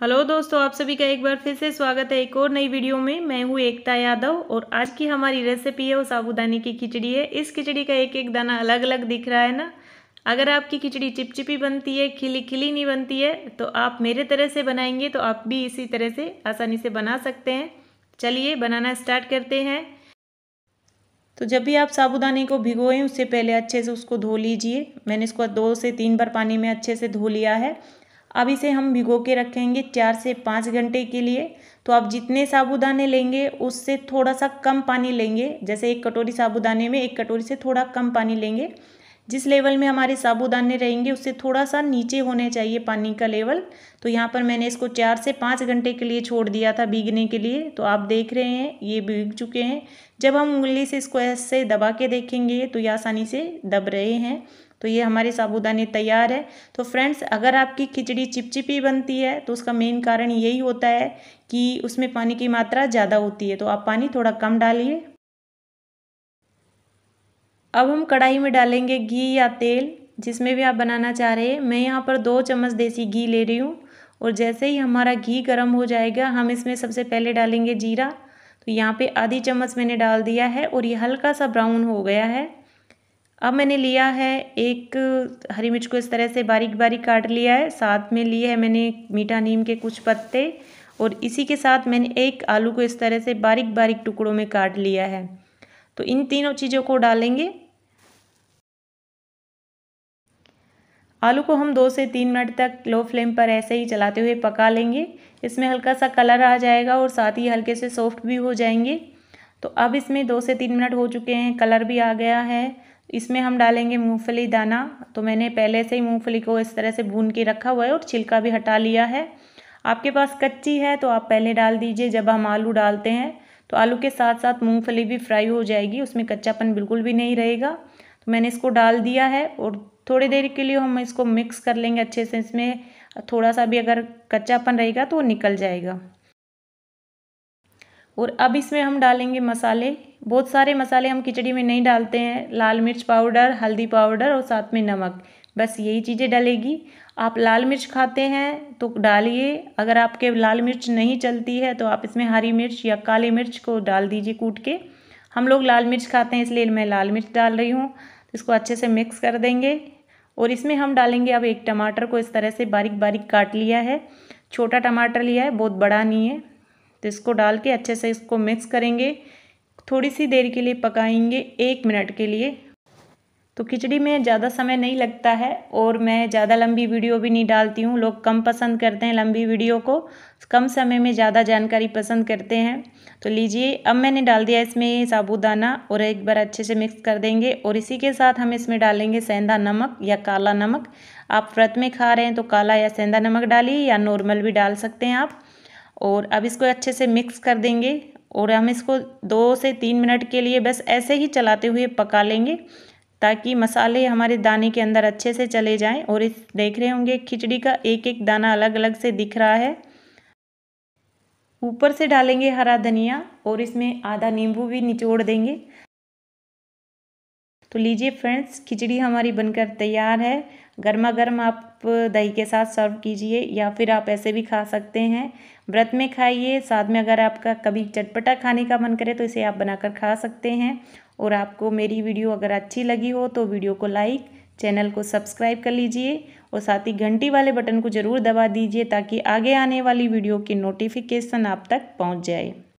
hello दोस्तों आप सभी का एक बार फिर से स्वागत है एक और नई वीडियो में मैं हूँ एकता यादव और आज की हमारी रेसिपी है वो साबूदानी की खिचड़ी है इस खिचड़ी का एक एक दाना अलग अलग दिख रहा है ना अगर आपकी खिचड़ी चिपचिपी बनती है खिली खिली नहीं बनती है तो आप मेरे तरह से बनाएंगे तो आप भी इसी तरह से आसानी से बना सकते हैं चलिए बनाना स्टार्ट करते हैं तो जब भी आप साबुदाने को भिगोएं उससे पहले अच्छे से उसको धो लीजिए मैंने इसको दो से तीन बार पानी में अच्छे से धो लिया है अब इसे हम भिगो के रखेंगे चार से पाँच घंटे के लिए तो आप जितने साबुदाने लेंगे उससे थोड़ा सा कम पानी लेंगे जैसे एक कटोरी साबुदाने में एक कटोरी से थोड़ा कम पानी लेंगे जिस लेवल में हमारे साबुदाने रहेंगे उससे थोड़ा सा नीचे होने चाहिए पानी का लेवल तो यहाँ पर मैंने इसको चार से पाँच घंटे के लिए छोड़ दिया था भीगने के लिए तो आप देख रहे हैं ये भीग चुके हैं जब हम उंगली से इसको ऐसे दबा के देखेंगे तो ये आसानी से दब रहे हैं तो ये हमारी साबूदानी तैयार है तो फ्रेंड्स अगर आपकी खिचड़ी चिपचिपी बनती है तो उसका मेन कारण यही होता है कि उसमें पानी की मात्रा ज़्यादा होती है तो आप पानी थोड़ा कम डालिए अब हम कढ़ाई में डालेंगे घी या तेल जिसमें भी आप बनाना चाह रहे हैं मैं यहाँ पर दो चम्मच देसी घी ले रही हूँ और जैसे ही हमारा घी गर्म हो जाएगा हम इसमें सबसे पहले डालेंगे जीरा तो यहाँ पे आधी चम्मच मैंने डाल दिया है और ये हल्का सा ब्राउन हो गया है अब मैंने लिया है एक हरी मिर्च को इस तरह से बारीक बारीक काट लिया है साथ में लिए है मैंने मीठा नीम के कुछ पत्ते और इसी के साथ मैंने एक आलू को इस तरह से बारीक बारीक टुकड़ों में काट लिया है तो इन तीनों चीज़ों को डालेंगे आलू को हम दो से तीन मिनट तक लो फ्लेम पर ऐसे ही चलाते हुए पका लेंगे इसमें हल्का सा कलर आ जाएगा और साथ ही हल्के से सॉफ्ट भी हो जाएंगे तो अब इसमें दो से तीन मिनट हो चुके हैं कलर भी आ गया है इसमें हम डालेंगे मूंगफली दाना तो मैंने पहले से ही मूंगफली को इस तरह से भून के रखा हुआ है और छिलका भी हटा लिया है आपके पास कच्ची है तो आप पहले डाल दीजिए जब हम आलू डालते हैं तो आलू के साथ साथ मूंगफली भी फ्राई हो जाएगी उसमें कच्चापन बिल्कुल भी नहीं रहेगा तो मैंने इसको डाल दिया है और थोड़ी देर के लिए हम इसको मिक्स कर लेंगे अच्छे से इसमें थोड़ा सा भी अगर कच्चापन रहेगा तो वो निकल जाएगा और अब इसमें हम डालेंगे मसाले बहुत सारे मसाले हम खिचड़ी में नहीं डालते हैं लाल मिर्च पाउडर हल्दी पाउडर और साथ में नमक बस यही चीज़ें डलेगी आप लाल मिर्च खाते हैं तो डालिए अगर आपके लाल मिर्च नहीं चलती है तो आप इसमें हरी मिर्च या काली मिर्च को डाल दीजिए कूट के हम लोग लाल मिर्च खाते हैं इसलिए मैं लाल मिर्च डाल रही हूँ तो इसको अच्छे से मिक्स कर देंगे और इसमें हम डालेंगे अब एक टमाटर को इस तरह से बारीक बारीक काट लिया है छोटा टमाटर लिया है बहुत बड़ा नहीं है तो इसको डाल के अच्छे से इसको मिक्स करेंगे थोड़ी सी देर के लिए पकाएंगे एक मिनट के लिए तो खिचड़ी में ज़्यादा समय नहीं लगता है और मैं ज़्यादा लंबी वीडियो भी नहीं डालती हूँ लोग कम पसंद करते हैं लंबी वीडियो को कम समय में ज़्यादा जानकारी पसंद करते हैं तो लीजिए अब मैंने डाल दिया इसमें साबूदाना और एक बार अच्छे से मिक्स कर देंगे और इसी के साथ हम इसमें डालेंगे सेंधा नमक या काला नमक आप व्रत में खा रहे हैं तो काला या सेंधा नमक डालिए या नॉर्मल भी डाल सकते हैं आप और अब इसको अच्छे से मिक्स कर देंगे और हम इसको दो से तीन मिनट के लिए बस ऐसे ही चलाते हुए पका लेंगे ताकि मसाले हमारे दाने के अंदर अच्छे से चले जाएं और इस देख रहे होंगे खिचड़ी का एक एक दाना अलग अलग से दिख रहा है ऊपर से डालेंगे हरा धनिया और इसमें आधा नींबू भी निचोड़ देंगे तो लीजिए फ्रेंड्स खिचड़ी हमारी बनकर तैयार है गर्मा गर्म आप दही के साथ सर्व कीजिए या फिर आप ऐसे भी खा सकते हैं व्रत में खाइए साथ में अगर आपका कभी चटपटा खाने का मन करे तो इसे आप बनाकर खा सकते हैं और आपको मेरी वीडियो अगर अच्छी लगी हो तो वीडियो को लाइक चैनल को सब्सक्राइब कर लीजिए और साथ ही घंटी वाले बटन को ज़रूर दबा दीजिए ताकि आगे आने वाली वीडियो की नोटिफिकेशन आप तक पहुँच जाए